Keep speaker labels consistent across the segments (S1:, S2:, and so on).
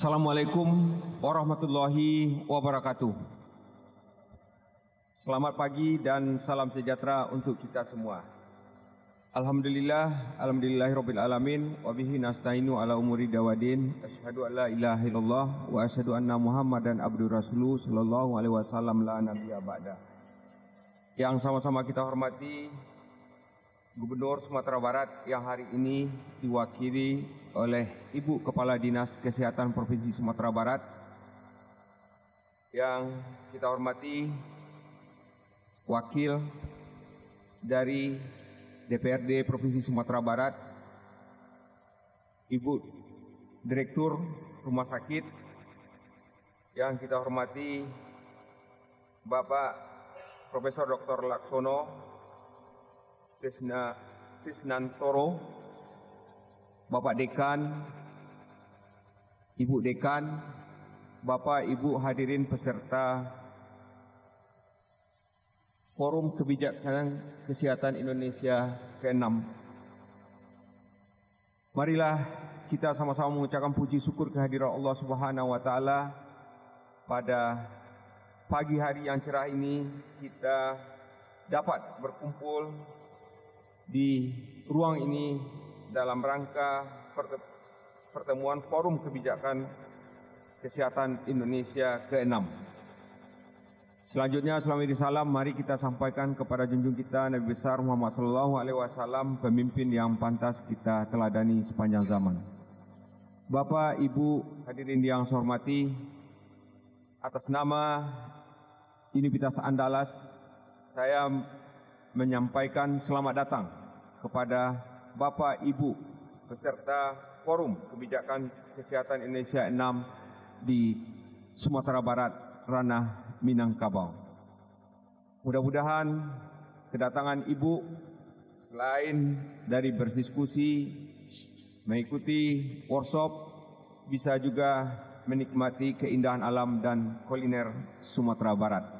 S1: Assalamualaikum warahmatullahi wabarakatuh. Selamat pagi dan salam sejahtera untuk kita semua. Alhamdulillah, alhamdulillahirabbil alamin wa bihi nastainu ala umuri dawadin. Asyhadu an ilaha illallah wa asyhadu anna Muhammadan abdur rasuluh sallallahu alaihi wasallam la nabiyya ba'da. Yang sama-sama kita hormati Gubernur Sumatera Barat yang hari ini diwakili oleh Ibu Kepala Dinas Kesehatan Provinsi Sumatera Barat yang kita hormati wakil dari DPRD Provinsi Sumatera Barat Ibu Direktur Rumah Sakit yang kita hormati Bapak Profesor Dr. Laksono Tisna Tisnantoro, Bapak Dekan, Ibu Dekan, Bapak Ibu hadirin peserta Forum Kebijaksanaan Kesehatan Indonesia ke-6. Marilah kita sama-sama mengucapkan puji syukur kehadiran Allah Subhanahu wa taala pada pagi hari yang cerah ini kita dapat berkumpul di ruang ini dalam rangka pertemuan forum kebijakan kesehatan Indonesia ke-6. Selanjutnya selama salam mari kita sampaikan kepada junjung kita Nabi besar Muhammad sallallahu alaihi wasallam pemimpin yang pantas kita teladani sepanjang zaman. Bapak, Ibu, hadirin yang saya hormati, atas nama Universitas Andalas saya menyampaikan selamat datang kepada Bapak Ibu peserta forum kebijakan kesehatan Indonesia 6 di Sumatera Barat ranah Minangkabau. Mudah-mudahan kedatangan Ibu selain dari berdiskusi mengikuti workshop bisa juga menikmati keindahan alam dan kuliner Sumatera Barat.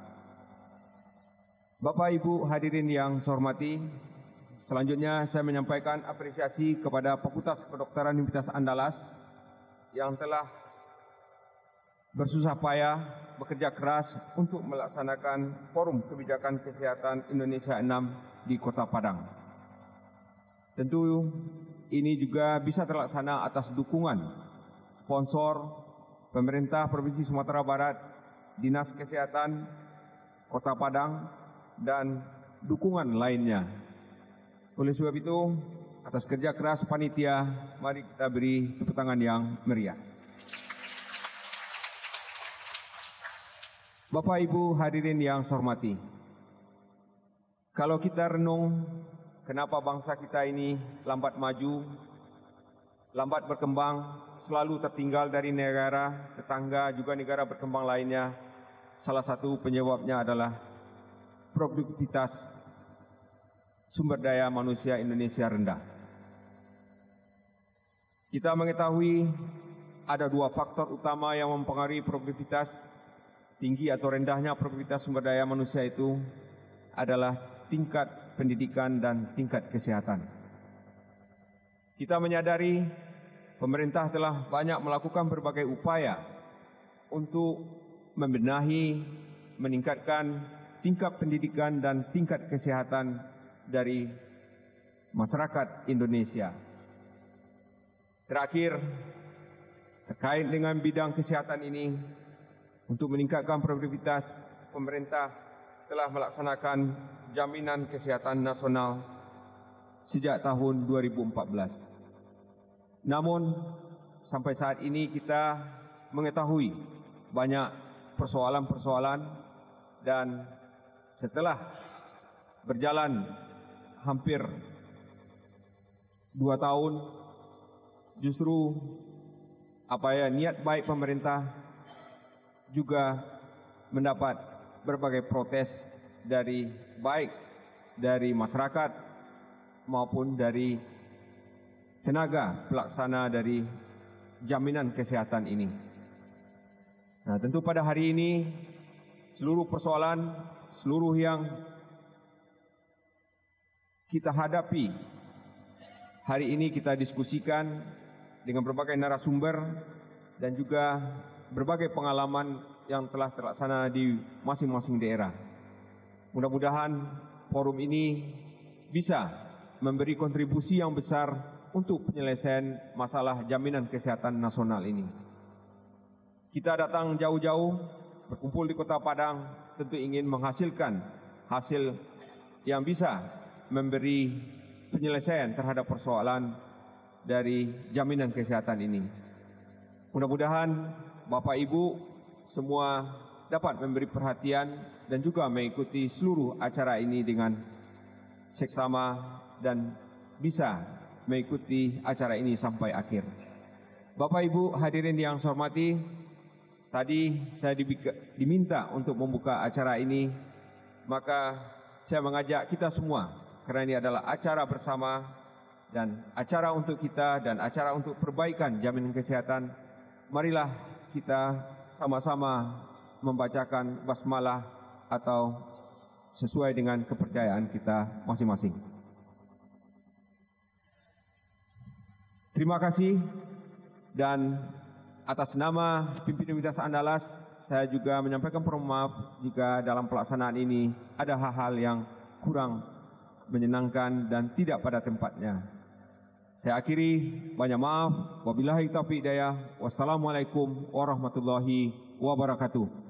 S1: Bapak Ibu hadirin yang saya hormati, selanjutnya saya menyampaikan apresiasi kepada Fakultas Kedokteran Universitas Andalas yang telah bersusah payah bekerja keras untuk melaksanakan forum kebijakan kesehatan Indonesia 6 di Kota Padang. Tentu ini juga bisa terlaksana atas dukungan sponsor pemerintah Provinsi Sumatera Barat, Dinas Kesehatan Kota Padang, dan dukungan lainnya. Oleh sebab itu, atas kerja keras panitia, mari kita beri tepuk tangan yang meriah. Bapak Ibu hadirin yang saya hormati. Kalau kita renung kenapa bangsa kita ini lambat maju, lambat berkembang, selalu tertinggal dari negara tetangga juga negara berkembang lainnya, salah satu penyebabnya adalah produktivitas sumber daya manusia Indonesia rendah. Kita mengetahui ada dua faktor utama yang mempengaruhi produktivitas tinggi atau rendahnya produktivitas sumber daya manusia itu adalah tingkat pendidikan dan tingkat kesehatan. Kita menyadari pemerintah telah banyak melakukan berbagai upaya untuk membenahi, meningkatkan tingkat pendidikan dan tingkat kesehatan dari masyarakat Indonesia. Terakhir, terkait dengan bidang kesehatan ini, untuk meningkatkan produktivitas, pemerintah telah melaksanakan jaminan kesehatan nasional sejak tahun 2014. Namun, sampai saat ini kita mengetahui banyak persoalan-persoalan dan setelah berjalan hampir dua tahun, justru apa ya niat baik pemerintah juga mendapat berbagai protes dari baik dari masyarakat maupun dari tenaga pelaksana dari jaminan kesehatan ini. Nah, tentu pada hari ini seluruh persoalan seluruh yang kita hadapi hari ini kita diskusikan dengan berbagai narasumber dan juga berbagai pengalaman yang telah terlaksana di masing-masing daerah. Mudah-mudahan forum ini bisa memberi kontribusi yang besar untuk penyelesaian masalah jaminan kesehatan nasional ini. Kita datang jauh-jauh berkumpul di kota Padang tentu ingin menghasilkan hasil yang bisa memberi penyelesaian terhadap persoalan dari jaminan kesehatan ini. Mudah-mudahan Bapak Ibu semua dapat memberi perhatian dan juga mengikuti seluruh acara ini dengan seksama dan bisa mengikuti acara ini sampai akhir. Bapak Ibu hadirin yang saya hormati, Tadi saya diminta untuk membuka acara ini, maka saya mengajak kita semua karena ini adalah acara bersama dan acara untuk kita dan acara untuk perbaikan jaminan kesehatan. Marilah kita sama-sama membacakan basmalah atau sesuai dengan kepercayaan kita masing-masing. Terima kasih dan Atas nama pimpinan Universitas Andalas, saya juga menyampaikan permohon maaf jika dalam pelaksanaan ini ada hal-hal yang kurang menyenangkan dan tidak pada tempatnya. Saya akhiri, banyak maaf. Wabillahi taufiq daya. Wassalamualaikum warahmatullahi wabarakatuh.